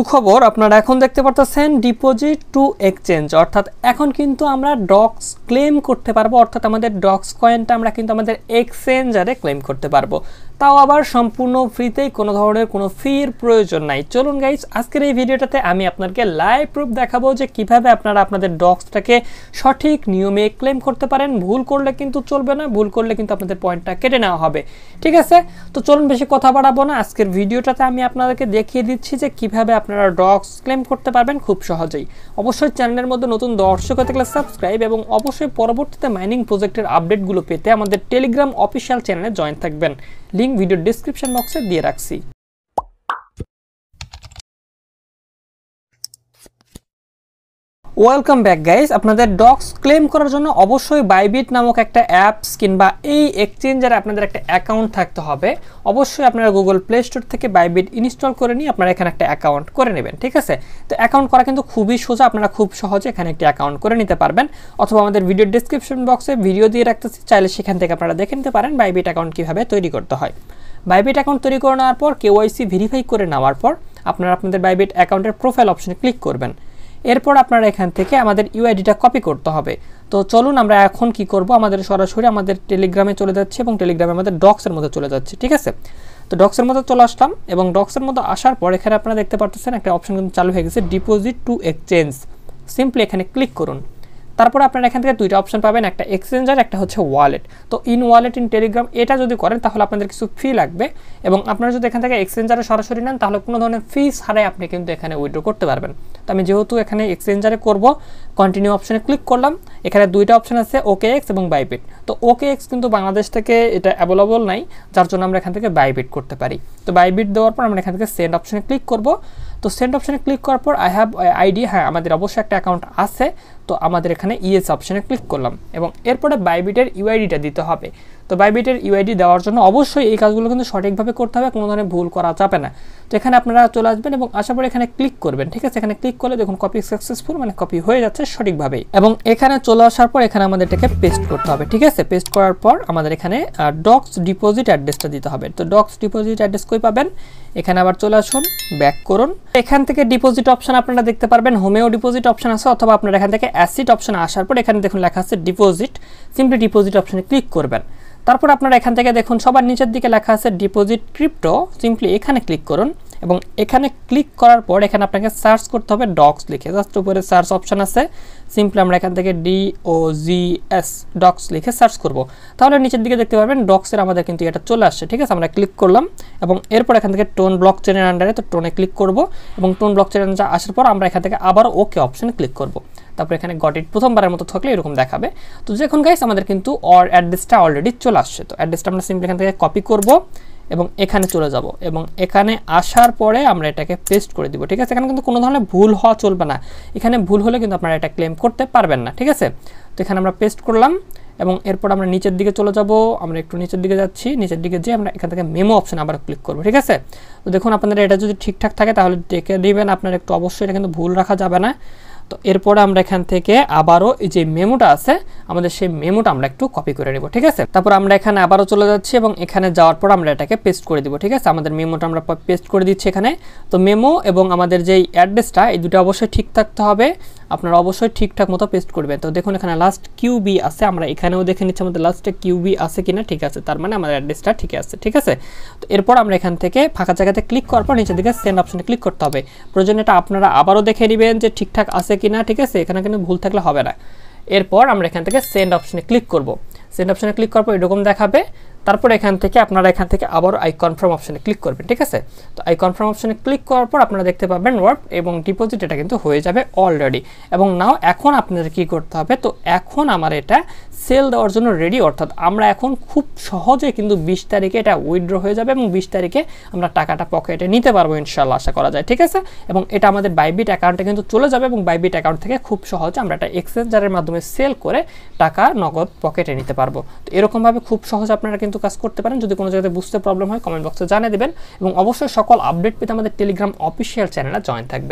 সুখবর আপনারা এখন দেখতে পারতেছেন ডিপোজিট টু এক্সচেঞ্জ অর্থাৎ এখন কিন্তু আমরা ডক্স ক্লেম করতে পারবো অর্থাৎ আমাদের ডক্স কয়েনটা আমরা কিন্তু আমাদের এক্সচেঞ্জারে ক্লেম করতে পারবো তাও আবার সম্পূর্ণ ফ্রিতেই কোনো ধরনের কোনো ফির প্রয়োজন নাই চলুন গাইজ আজকের এই ভিডিওটাতে আমি আপনাকে লাইভ প্রুফ দেখাবো যে কিভাবে আপনারা আপনাদের ডগসটাকে সঠিক নিয়মে ক্লেম করতে পারেন ভুল করলে কিন্তু চলবে না ভুল করলে কিন্তু আপনাদের পয়েন্টটা কেটে নেওয়া হবে ঠিক আছে তো চলুন বেশি কথা বাড়াবো না আজকের ভিডিওটাতে আমি আপনাদেরকে দেখিয়ে দিচ্ছি যে কিভাবে আপনারা ডগস ক্লেম করতে পারবেন খুব সহজেই অবশ্যই চ্যানেলের মধ্যে নতুন দর্শক হয়ে থাকলে সাবস্ক্রাইব এবং অবশ্যই পরবর্তীতে মাইনিং প্রজেক্টের আপডেটগুলো পেতে আমাদের টেলিগ্রাম অফিসিয়াল চ্যানেলে জয়েন থাকবেন লিঙ্ক লিঙ্ক ভিডিও ডিসক্রিপশন বক্সে দিয়ে রাখছি ওয়েলকাম ব্যাক গাইজ আপনাদের ডক্স ক্লেম করার জন্য অবশ্যই বাইবিট নামক একটা অ্যাপস কিংবা এই এক্সচেঞ্জের আপনাদের একটা অ্যাকাউন্ট থাকতে হবে অবশ্যই আপনারা গুগল প্লে স্টোর থেকে বাইবিট ইনস্টল করে নিয়ে আপনারা এখানে একটা অ্যাকাউন্ট করে নেবেন ঠিক আছে তো অ্যাকাউন্ট করা কিন্তু খুবই সোজা আপনারা খুব সহজে এখানে একটি অ্যাকাউন্ট করে নিতে পারবেন অথবা আমাদের ভিডিও ডিসক্রিপশন বক্সে ভিডিও দিয়ে রাখতেছি চাইলে সেখান থেকে আপনারা দেখে নিতে পারেন বাইবিট অ্যাকাউন্ট কীভাবে তৈরি করতে হয় বাইবিট অ্যাকাউন্ট তৈরি করে নেওয়ার পর কেওয়াইসি ভেরিফাই করে নেওয়ার পর আপনারা আপনাদের বাইবিট অ্যাকাউন্টের প্রোফাইল অপশনে ক্লিক করবেন এরপর আপনারা এখান থেকে আমাদের ইউআইডিটা কপি করতে হবে তো চলুন আমরা এখন কি করব আমাদের সরাসরি আমাদের টেলিগ্রামে চলে যাচ্ছে এবং টেলিগ্রামে আমাদের ডক্সের মধ্যে চলে যাচ্ছে ঠিক আছে তো ডক্সের মধ্যে চলে আসলাম এবং ডক্সের মধ্যে আসার পর এখানে আপনারা দেখতে পাচ্ছেন একটা অপশন কিন্তু চালু হয়ে গেছে ডিপোজিট টু এক্সচেঞ্জ সিম্পলি এখানে ক্লিক করুন তারপরে আপনারা এখান থেকে দুইটা অপশন পাবেন একটা এক্সচেঞ্জার একটা হচ্ছে ওয়ালেট তো ইন ওয়ালেট ইন টেলিগ্রাম এটা যদি করেন তাহলে আপনাদের কিছু ফি লাগবে এবং আপনারা যদি এখান থেকে এক্সচেঞ্জারে সরাসরি নেন তাহলে কোনো ধরনের ফি ছাড়াই আপনি কিন্তু এখানে উইড্রো করতে পারবেন তো আমি যেহেতু এখানে এক্সচেঞ্জারে করব কন্টিনিউ অপশনে ক্লিক করলাম এখানে দুইটা অপশন আছে ওকে এক্স এবং বাইবিট তো ওকে এক্স কিন্তু বাংলাদেশ থেকে এটা অ্যাভেলেবল নাই যার জন্য আমরা এখান থেকে বাইবিট করতে পারি তো বাইবিট দেওয়ার পর আমরা এখান থেকে সেন্ড অপশনে ক্লিক করব তো সেন্ড অপশনে ক্লিক করার পর আই হ্যাভ আইডি হ্যাঁ আমাদের অবশ্যই একটা অ্যাকাউন্ট আছে তো আমাদের এখানে ইএস অপশানে ক্লিক করলাম এবং এরপরে বাইবিটের ইউআইডিটা দিতে হবে তো বাইবিটের ইউআইডি দেওয়ার জন্য অবশ্যই এই কাজগুলো কিন্তু সঠিকভাবে করতে হবে কোনো ধরনের ভুল করা যাবে না তো এখানে আপনারা চলে আসবেন এবং আসার পরে এখানে ক্লিক করবেন ঠিক আছে এখানে ক্লিক করলে দেখুন কপি সাকসেসফুল মানে কপি হয়ে যাচ্ছে সঠিকভাবেই এবং এখানে চলে আসার পর এখানে আমাদের এটাকে পেস্ট করতে হবে ঠিক আছে পেস্ট করার পর আমাদের এখানে ডক্স ডিপোজিট অ্যাড্রেসটা দিতে হবে তো ডক্স ডিপোজিট অ্যাড্রেস কই পাবেন এখানে আবার চলে আসুন ব্যাক করুন এখান থেকে ডিপোজিট অপশান আপনারা দেখতে পারবেন হোমেও ডিপোজিট অপশান আছে অথবা আপনারা এখান থেকে অ্যাসিড অপশন আসার পর এখানে দেখুন লেখা আছে ডিপোজিট সিম্পলি ডিপোজিট অপশনে ক্লিক করবেন তারপর আপনারা এখান থেকে দেখুন সবার নিচের দিকে লেখা আছে ডিপোজিট ক্রিপ্টো সিম্পলি এখানে ক্লিক করুন এবং এখানে ক্লিক করার পর এখানে আপনাকে সার্চ করতে হবে ডক্স লিখে জাস্ট উপরে সার্চ অপশন আছে সিম্পলি আমরা এখান থেকে ডিওজিএস ডক্স লিখে সার্চ করব তাহলে নিচের দিকে দেখতে পারবেন ডক্সের আমাদের কিন্তু এটা চলে আসছে ঠিক আছে আমরা ক্লিক করলাম এবং এরপর এখান থেকে টোন ব্লক চেনের আন্ডারে তো টোনে ক্লিক করব এবং টোন ব্লক চেনের আসার পর আমরা এখান থেকে আবার ওকে অপশানে ক্লিক করবো তারপর এখানে গট ইট প্রথমবারের মতো থাকলে এরকম দেখাবে তো যখন গাইস আমাদের কিন্তু অর অ্যাড্রেসটা অলরেডি চলে আসছে তো অ্যাড্রেসটা আমরা সিম্পলি এখান থেকে কপি করব এবং এখানে চলে যাব এবং এখানে আসার পরে আমরা এটাকে পেস্ট করে দিব ঠিক আছে এখানে কিন্তু কোনো ধরনের ভুল হওয়া চলবে না এখানে ভুল হলে কিন্তু আপনারা এটা ক্লেম করতে পারবেন না ঠিক আছে তো এখানে আমরা পেস্ট করলাম এবং এরপর আমরা নিচের দিকে চলে যাব আমরা একটু নিচের দিকে যাচ্ছি নিচের দিকে যেয়ে আমরা এখান থেকে মেমো অপশন আবার ক্লিক করবো ঠিক আছে তো দেখুন আপনাদের এটা যদি ঠিকঠাক থাকে তাহলে ডেকে দেবেন আপনার একটু অবশ্যই এটা কিন্তু ভুল রাখা যাবে না তো এরপরে আমরা এখান থেকে আবারও যে মেমোটা আছে আমাদের সেই মেমোটা আমরা একটু কপি করে নেব ঠিক আছে তারপর আমরা এখানে আবারও চলে যাচ্ছি এবং এখানে যাওয়ার পর আমরা এটাকে পেস্ট করে দিব ঠিক আছে আমাদের মেমোটা আমরা পেস্ট করে দিচ্ছি এখানে তো মেমো এবং আমাদের যেই অ্যাড্রেসটা এই দুটো অবশ্যই ঠিক থাকতে হবে আপনারা অবশ্যই ঠিকঠাক মতো পেস্ট করবেন তো দেখুন এখানে লাস্ট কিউবি আছে আমরা এখানেও দেখে নিচ্ছি আমাদের লাস্টে কিউবি আছে কিনা ঠিক আছে তার মানে আমাদের অ্যাড্রেসটা ঠিক আছে ঠিক আছে তো এরপর আমরা এখান থেকে ফাঁকা জায়গাতে ক্লিক করার পর নিচের দিকে সেন্ড অপশানে ক্লিক করতে হবে প্রয়োজন এটা আপনারা আবারও দেখে নেবেন যে ঠিকঠাক আছে কিনা ঠিক আছে এখানে কিন্তু ভুল থাকলে হবে না এরপর আমরা এখান থেকে সেন্ড অপশনে ক্লিক করব সেন্ড অপশনে ক্লিক করার পর এরকম দেখাবে তারপর এখান থেকে আপনারা এখান থেকে আবার আই কনফার্ম অপশানে ক্লিক করবেন ঠিক আছে তো আই কনফার্ম অপশানে ক্লিক করার পর আপনারা দেখতে পাবেন ওয়ার্ড এবং ডিপোজিট এটা কিন্তু হয়ে যাবে অলরেডি এবং নাও এখন আপনাদের কি করতে হবে তো এখন আমার এটা সেল দেওয়ার জন্য রেডি অর্থাৎ আমরা এখন খুব সহজে কিন্তু বিশ তারিখে এটা উইথড্র হয়ে যাবে এবং বিশ তারিখে আমরা টাকাটা পকেটে নিতে পারবো ইনশাল্লাহ আশা করা যায় ঠিক আছে এবং এটা আমাদের বাইবিট অ্যাকাউন্টে কিন্তু চলে যাবে এবং বাইবিট অ্যাকাউন্ট থেকে খুব সহজে আমরা এটা এক্সচেঞ্জারের মাধ্যমে সেল করে টাকা নগদ পকেটে নিতে পারবো তো এরকমভাবে খুব সহজে আপনারা কিন্তু কিন্তু কাজ করতে পারেন যদি কোনো জায়গাতে বুঝতে প্রবলেম হয় কমেন্ট বক্সে জানিয়ে দেবেন এবং অবশ্যই সকল আপডেট পেতে আমাদের টেলিগ্রাম অফিসিয়াল চ্যানেলে জয়েন থাকবেন